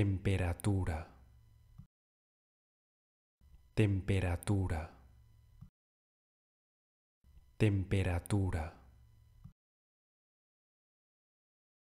temperatura, temperatura, temperatura.